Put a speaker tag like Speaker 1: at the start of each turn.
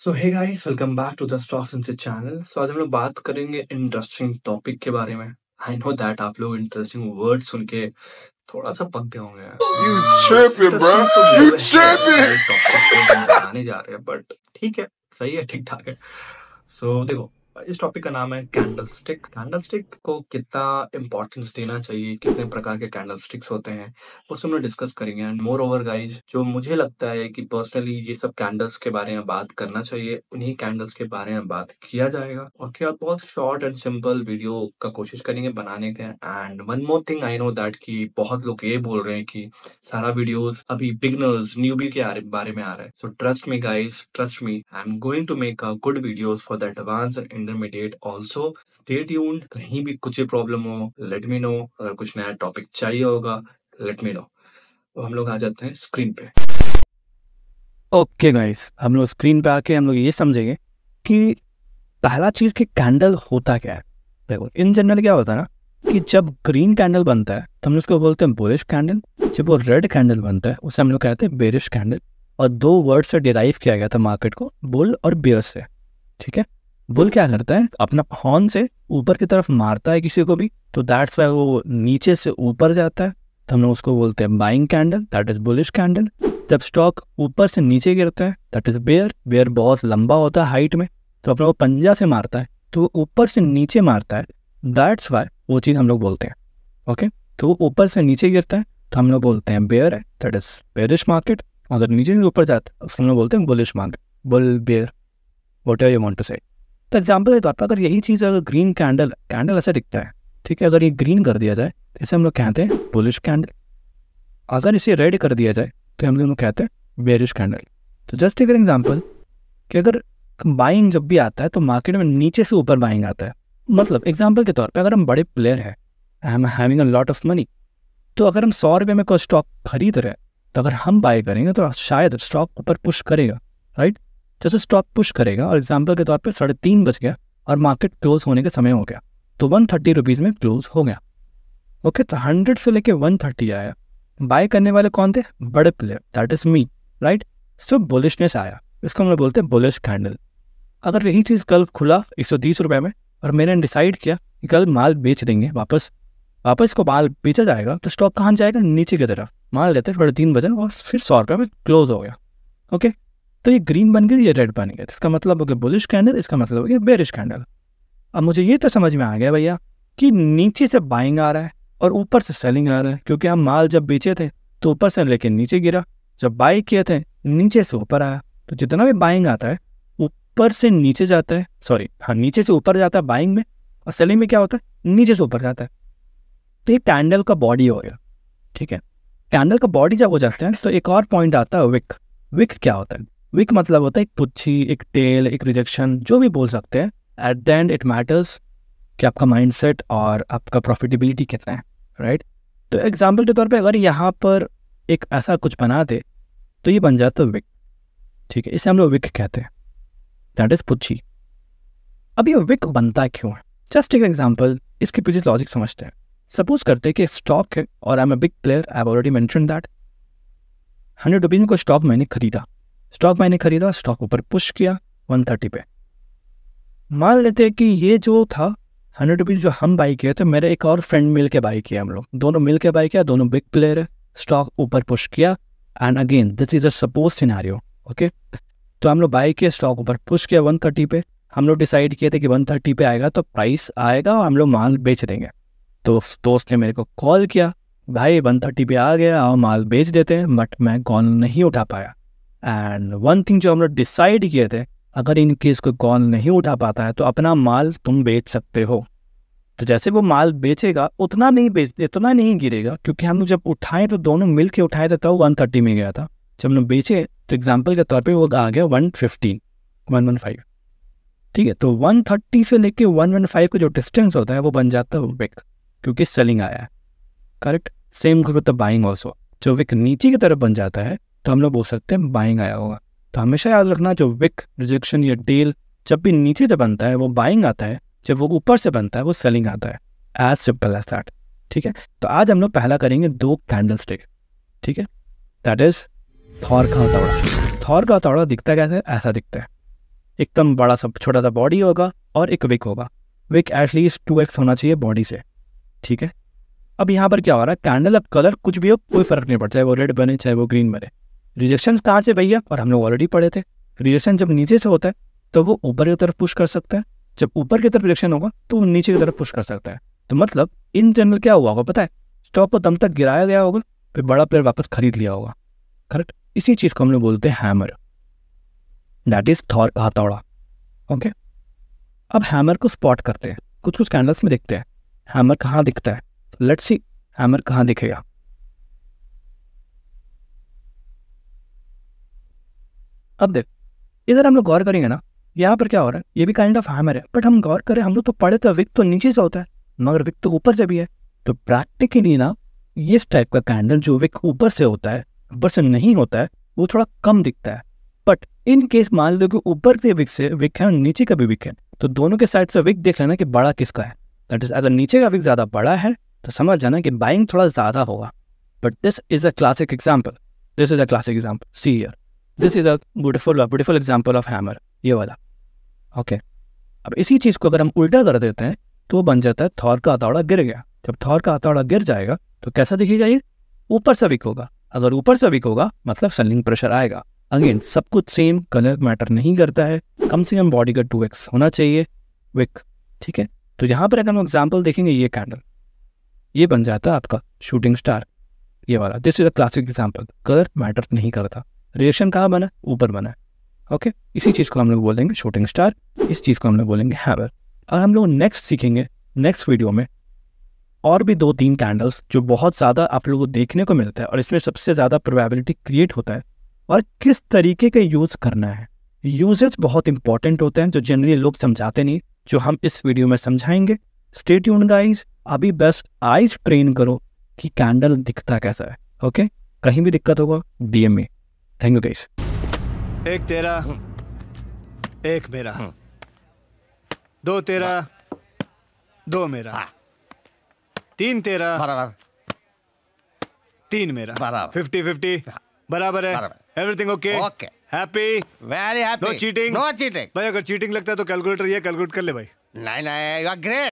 Speaker 1: So hey guys welcome back to the stocks इनसे channel so आज हम लोग बात करेंगे इंटरेस्टिंग टॉपिक के बारे में आई नो दैट आप लोग इंटरेस्टिंग वर्ड सुन के थोड़ा सा पक गए होंगे you champion bro you champion आने जा रहे हैं बट ठीक है सही है ठीक ठाक है सो so, देखो इस टॉपिक का नाम है कैंडल स्टिक कैंडल स्टिक को कितना इम्पोर्टेंस देना चाहिए कितने प्रकार के कैंडल स्टिक्स होते हैं वो सब लोग डिस्कस करेंगे एंड मोर ओवर गाइज जो मुझे लगता है कि पर्सनली ये सब कैंडल्स के बारे में बात करना चाहिए उन्हीं कैंडल्स के बारे में बात किया जाएगा और क्या बहुत शॉर्ट एंड सिंपल वीडियो का कोशिश करेंगे बनाने का and one more thing I know that की बहुत लोग ये बोल रहे हैं कि सारा वीडियोज अभी बिगनर्स न्यू के बारे में आ रहा है so trust me guys trust me I am going to make a good video for the advance and intermediate also stay tuned कहीं भी कुछ भी प्रॉब्लम हो लेट मी नो अगर कुछ नया टॉपिक चाहिए होगा लेट मी नो तो हम लोग आ जाते हैं स्क्रीन पे ओके okay गाइस हम लोग स्क्रीन पे आके हम लोग ये समझेंगे कि पहला चीज़ कि कैंडल होता क्या है देखो इन जनरल क्या होता है ना कि जब ग्रीन कैंडल बनता है तो हम उसको बोलते हैं बोरिश कैंडल जब वो रेड कैंडल बनता है उसे हम लोग कहते हैं बेरिश कैंडल और दो वर्ड से डिराइव किया गया था मार्केट को बुल और बेयर से ठीक है बुल क्या करता है अपना हॉर्न से ऊपर की तरफ मारता है किसी को भी तो दैट्स वाई वो नीचे से ऊपर जाता है तो हम लोग उसको बोलते हैं buying candle that is bullish candle जब स्टॉक ऊपर से नीचे गिरता है दैट इज बेयर बेयर बहुत लंबा होता है हाइट में तो अपना वो पंजा से मारता है तो वो ऊपर से नीचे मारता है दैट्स वाई वो चीज़ हम लोग बोलते हैं ओके तो वो ऊपर से नीचे गिरता है तो हम लोग बोलते हैं बेयर है दैट इज बेरिश मार्केट अगर नीचे ऊपर जाता है तो हम लोग बोलते हैं bullish market bull bear whatever you want to say तो एग्जाम्पल के तौर पर अगर यही चीज़ अगर ग्रीन कैंडल कैंडल ऐसा दिखता है ठीक है अगर ये ग्रीन कर दिया जाए तो इसे हम लोग कहते हैं बुलिश कैंडल अगर इसे रेड कर दिया जाए तो हम लोग कहते हैं बेरिश कैंडल तो जस्ट एक एग्जाम्पल कि अगर बाइंग जब भी आता है तो मार्केट में नीचे से ऊपर बाइंग आता है मतलब एग्जाम्पल के तौर पर अगर हम बड़े प्लेयर हैं I am having a lot of money तो अगर हम सौ रुपये में कोई स्टॉक खरीद रहे हैं तो अगर हम बाय करेंगे तो शायद स्टॉक ऊपर पुश करेगा राइट right? जैसे स्टॉक पुश करेगा और एग्जाम्पल के तौर पर साढ़े तीन बज गया और मार्केट क्लोज होने का समय हो गया तो वन थर्टी रुपीज़ में क्लोज हो गया ओके तो हंड्रेड से लेके वन थर्टी आया बाय करने वाले कौन थे बड़े player that is me right so bullishness आया इसको हम लोग बोलते हैं बुलिश कैंडल अगर यही चीज़ कल खुला एक सौ तीस रुपये में और मैंने डिसाइड किया कि कल माल बेच देंगे वापस वापस को माल बेचा जाएगा तो स्टॉक कहाँ जाएगा नीचे की तरफ मान लेते हैं साढ़े तीन बजे और फिर सौ रुपये में क्लोज हो गया ओके तो ये ग्रीन बन गया ये रेड बन गया इसका मतलब हो गया बुलिश कैंडल इसका मतलब हो गया बेरिश कैंडल अब मुझे ये तो समझ में आ गया भैया कि नीचे से बाइंग आ रहा है और ऊपर से सेलिंग आ रहा है क्योंकि हम माल जब बेचे थे तो ऊपर से लेके नीचे गिरा जब बाई किए थे नीचे से ऊपर आया तो जितना भी बाइंग आता है ऊपर से नीचे जाता है सॉरी हाँ नीचे से ऊपर जाता है बाइंग में और सेलिंग में क्या होता है नीचे से ऊपर जाता है तो ये कैंडल का बॉडी हो गया ठीक है कैंडल का बॉडी जब हो जाता है तो एक और पॉइंट आता है विक विक क्या होता है विक मतलब होता है एक पुच्छी एक टेल एक रिजेक्शन जो भी बोल सकते हैं at the end it matters कि आपका माइंडसेट और आपका प्रॉफिटेबिलिटी कितना है राइट तो एग्जाम्पल के तौर पर अगर यहाँ पर एक ऐसा कुछ बना दे तो ये बन जाता है विक ठीक है इसे हम लोग विक कहते हैं दैट इज़ पुच्छी अब ये विक बनता क्यों है जस्ट एक एग्जाम्पल इसके पीछे लॉजिक समझते हैं सपोज करते हैं कि स्टॉक है और I am a big player I have already mention that hundred rupees में कोई स्टॉक मैंने खरीदा स्टॉक मैंने खरीदा स्टॉक ऊपर पुश किया वन थर्टी पे मान लेते हैं कि ये जो था हंड्रेड रुपीज़ जो हम बाई किए थे मेरे एक और फ्रेंड मिल के बाई किया हम लोग दोनों मिल के बाई किया दोनों बिग प्लेयर है स्टॉक ऊपर पुश किया and again this is a suppose scenario okay तो हम लोग बाई किए स्टॉक ऊपर पुश किया वन थर्टी पे हम लोग डिसाइड किए थे कि वन थर्टी पे आएगा तो प्राइस आएगा और हम लोग माल बेच देंगे तो दोस्त ने मेरे को कॉल किया भाई वन थर्टी पे आ गया और माल बेच देते हैं बट मैं कॉल नहीं उठा पाया एंड वन थिंग जो हम लोग डिसाइड किए थे अगर इन केस कोई कॉल नहीं उठा पाता है तो अपना माल तुम बेच सकते हो तो जैसे वो माल बेचेगा उतना नहीं बेच इतना नहीं गिरेगा क्योंकि हम लोग जब उठाएं तो दोनों मिल के उठाए थे तब तो वन थर्टी में गया था जब हम लोग बेचे तो एग्जाम्पल के तौर पर वो आ गया one fifteen one one five ठीक है तो वन थर्टी से लेके वन वन फाइव का जो डिस्टेंस होता है वो बन जाता है विक क्योंकि सेलिंग आया है correct same with the buying also जो विक नीचे की तरफ बन जाता है तो हम लोग बोल सकते हैं बाइंग आया होगा तो हमेशा याद रखना जो विक रिजेक्शन या डेल जब भी नीचे से बनता है वो बाइंग आता है जब वो ऊपर से बनता है वो सेलिंग आता है एज सिंपल एज दैट ठीक है तो आज हम लोग पहला करेंगे दो कैंडल स्टिक ठीक है दैट इज थौर का हथौड़ा थौर का हथौड़ा दिखता कैसे ऐसा दिखता है एकदम बड़ा सा छोटा सा बॉडी होगा और एक विक होगा विक एटलीस्ट टू एक्स होना चाहिए बॉडी से ठीक है अब यहाँ पर क्या हो रहा है कैंडल अब कलर कुछ भी हो कोई फर्क नहीं पड़ता चाहे वो रेड बने चाहे वो ग्रीन बने रिजेक्शन कहाँ से भैया और हम लोग ऑलरेडी पढ़े थे रिजेक्शन जब नीचे से होता है तो वो ऊपर की तरफ पुश कर सकता है जब ऊपर की तरफ रिजेक्शन होगा तो वो नीचे की तरफ पुश कर सकता है तो मतलब इन जनरल क्या हुआ होगा पता है स्टॉक को दम तक गिराया गया होगा फिर बड़ा प्लेयर वापस खरीद लिया होगा करेक्ट इसी चीज़ को हम लोग बोलते हैं हैमर डैट इज थॉर हथौड़ा ओके अब हैमर को स्पॉट करते हैं कुछ कुछ कैंडल्स में देखते हैं हैमर कहाँ दिखता है लेट्स सी हैमर कहाँ दिखेगा अब देख इधर हम लोग गौर करेंगे ना यहाँ पर क्या हो रहा है ये भी काइंड ऑफ हैमर है बट हम गौर करें हम लोग तो पढ़े तो विक तो नीचे से होता है मगर विक तो ऊपर से भी है तो प्रैक्टिकली ना इस टाइप का कैंडल जो विक ऊपर से होता है ऊपर से नहीं होता है वो थोड़ा कम दिखता है बट इन केस मान लो कि ऊपर के विक से विक है और नीचे का भी विक है तो दोनों के साइड से विक देख लेना कि बड़ा किसका है दैट इज अगर नीचे का विक ज़्यादा बड़ा है तो समझ जाना कि बाइंग थोड़ा ज़्यादा होगा but this is a classic example this is a classic example see here this is a beautiful beautiful example of hammer ये वाला ओके okay. अब इसी चीज़ को अगर हम उल्टा कर देते हैं तो बन जाता है थौर का हथौड़ा गिर गया जब थौर का हथौड़ा गिर जाएगा तो कैसा दिखेगा ये ऊपर से विक होगा अगर ऊपर से विक होगा मतलब सेलिंग प्रेशर आएगा अगेन सब कुछ सेम कलर मैटर नहीं करता है कम से कम बॉडी का टू होना चाहिए विक ठीक है तो यहाँ पर अगर हम एग्जाम्पल देखेंगे ये कैंडल ये बन जाता है आपका शूटिंग स्टार ये वाला this is a classic example colour matter नहीं करता रिएक्शन कहाँ बना ऊपर बना ओके इसी hmm. चीज़ को हम लोग बोलेंगे शूटिंग स्टार इस चीज़ को हम लोग बोलेंगे हैवर अब हम लोग नेक्स्ट सीखेंगे नेक्स्ट वीडियो में और भी दो तीन कैंडल्स जो बहुत ज़्यादा आप लोगों को देखने को मिलता है और इसमें सबसे ज़्यादा प्रोबेबिलिटी क्रिएट होता है और किस तरीके का यूज़ करना है यूजेज बहुत इंपॉर्टेंट होते हैं जो जनरली लोग समझाते नहीं जो हम इस वीडियो में समझाएंगे स्टेट यून गाइज अभी बस आइज ट्रेन करो कि कैंडल दिखता कैसा है ओके कहीं भी दिक्कत होगा डीएमए थैंक यू गाइस एक तेरा एक मेरा दो तेरा दो मेरा तीन तेरा बराबर तीन मेरा बराबर फिफ्टी फिफ्टी बराबर है everything okay okay happy very happy no cheating no cheating भाई अगर चीटिंग लगता है तो कैलकुलेटर ये कैलकुलेट कर ले भाई नहीं नहीं यू आर ग्रेट